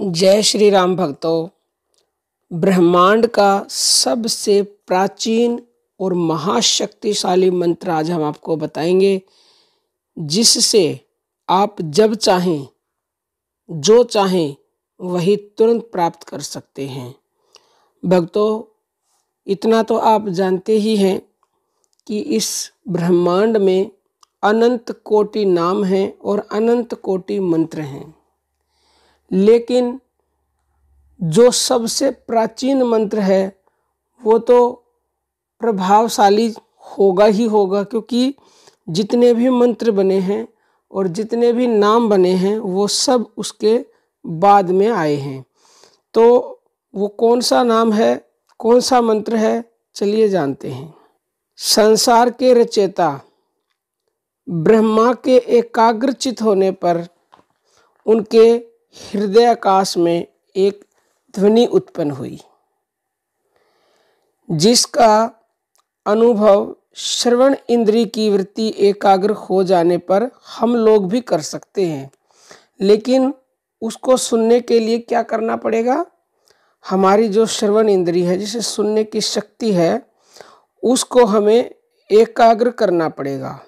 जय श्री राम भक्तों ब्रह्मांड का सबसे प्राचीन और महाशक्तिशाली मंत्र आज हम आपको बताएंगे जिससे आप जब चाहें जो चाहें वही तुरंत प्राप्त कर सकते हैं भक्तों इतना तो आप जानते ही हैं कि इस ब्रह्मांड में अनंत कोटि नाम हैं और अनंत कोटि मंत्र हैं लेकिन जो सबसे प्राचीन मंत्र है वो तो प्रभावशाली होगा ही होगा क्योंकि जितने भी मंत्र बने हैं और जितने भी नाम बने हैं वो सब उसके बाद में आए हैं तो वो कौन सा नाम है कौन सा मंत्र है चलिए जानते हैं संसार के रचेता ब्रह्मा के एकाग्रचित होने पर उनके हृदय आकाश में एक ध्वनि उत्पन्न हुई जिसका अनुभव श्रवण इंद्री की वृत्ति एकाग्र हो जाने पर हम लोग भी कर सकते हैं लेकिन उसको सुनने के लिए क्या करना पड़ेगा हमारी जो श्रवण इंद्री है जिसे सुनने की शक्ति है उसको हमें एकाग्र करना पड़ेगा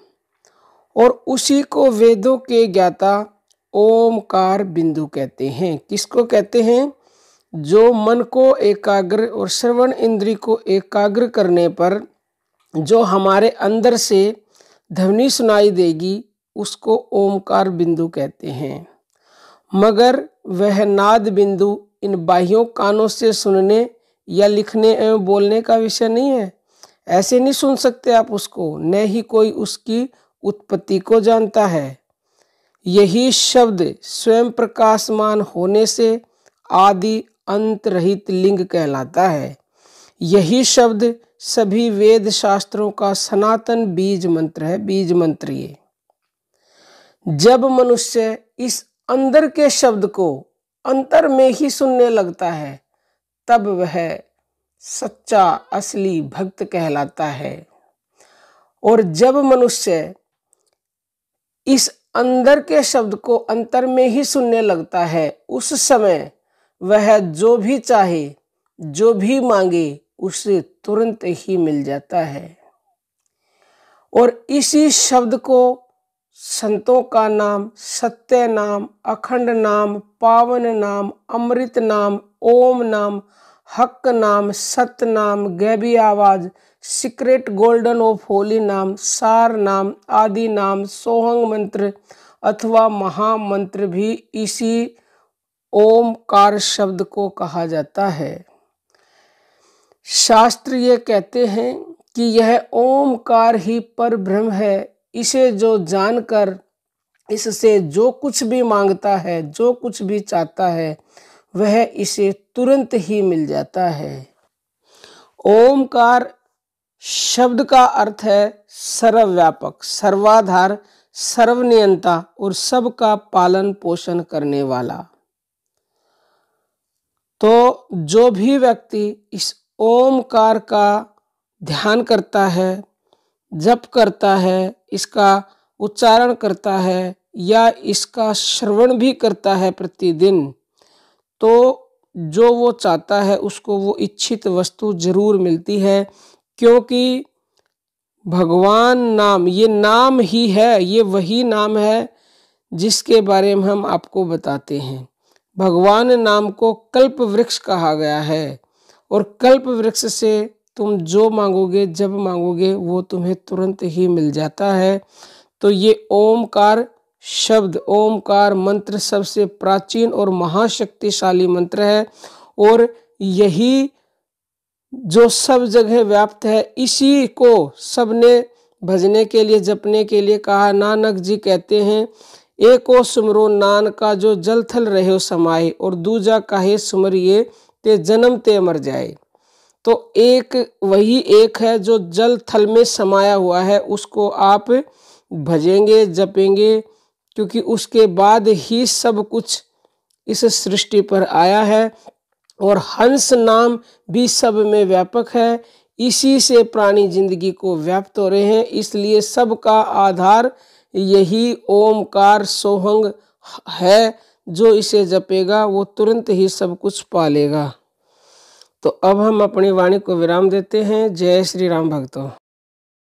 और उसी को वेदों के ज्ञाता ओमकार बिंदु कहते हैं किसको कहते हैं जो मन को एकाग्र और श्रवण इंद्री को एकाग्र करने पर जो हमारे अंदर से ध्वनि सुनाई देगी उसको ओमकार बिंदु कहते हैं मगर वह नाद बिंदु इन बाह्यों कानों से सुनने या लिखने एवं बोलने का विषय नहीं है ऐसे नहीं सुन सकते आप उसको न ही कोई उसकी उत्पत्ति को जानता है यही शब्द स्वयं प्रकाशमान होने से आदि रहित लिंग कहलाता है यही शब्द सभी वेद शास्त्रों का सनातन बीज मंत्र है बीज मंत्र ये जब मनुष्य इस अंदर के शब्द को अंतर में ही सुनने लगता है तब वह सच्चा असली भक्त कहलाता है और जब मनुष्य इस अंदर के शब्द को अंतर में ही सुनने लगता है उस समय वह जो भी चाहे जो भी मांगे उसे तुरंत ही मिल जाता है और इसी शब्द को संतों का नाम सत्य नाम अखंड नाम पावन नाम अमृत नाम ओम नाम हक नाम सत नाम गैबी आवाज़ सीक्रेट गोल्डन ऑफ होली नाम सार नाम आदि नाम सोहंग मंत्र अथवा महामंत्र भी इसी ओमकार शब्द को कहा जाता है शास्त्र ये कहते हैं कि यह ओमकार ही पर ब्रह्म है इसे जो जानकर इससे जो कुछ भी मांगता है जो कुछ भी चाहता है वह इसे तुरंत ही मिल जाता है ओमकार शब्द का अर्थ है सर्वव्यापक सर्वाधार सर्वनियंता और सबका पालन पोषण करने वाला तो जो भी व्यक्ति इस ओमकार का ध्यान करता है जप करता है इसका उच्चारण करता है या इसका श्रवण भी करता है प्रतिदिन तो जो वो चाहता है उसको वो इच्छित वस्तु जरूर मिलती है क्योंकि भगवान नाम ये नाम ही है ये वही नाम है जिसके बारे में हम आपको बताते हैं भगवान नाम को कल्प वृक्ष कहा गया है और कल्प वृक्ष से तुम जो मांगोगे जब मांगोगे वो तुम्हें तुरंत ही मिल जाता है तो ये ओमकार शब्द ओमकार मंत्र सबसे प्राचीन और महाशक्तिशाली मंत्र है और यही जो सब जगह व्याप्त है इसी को सबने भजने के लिए जपने के लिए कहा नानक जी कहते हैं एक ओ सुमरो नान का जो जल थल रहे हो समाये और दूजा काहे सुमरिए ते जन्म ते मर जाए तो एक वही एक है जो जल थल में समाया हुआ है उसको आप भजेंगे जपेंगे क्योंकि उसके बाद ही सब कुछ इस सृष्टि पर आया है और हंस नाम भी सब में व्यापक है इसी से प्राणी जिंदगी को व्याप्त हो रहे हैं इसलिए सब का आधार यही ओमकार सोहंग है जो इसे जपेगा वो तुरंत ही सब कुछ पालेगा तो अब हम अपनी वाणी को विराम देते हैं जय श्री राम भक्तों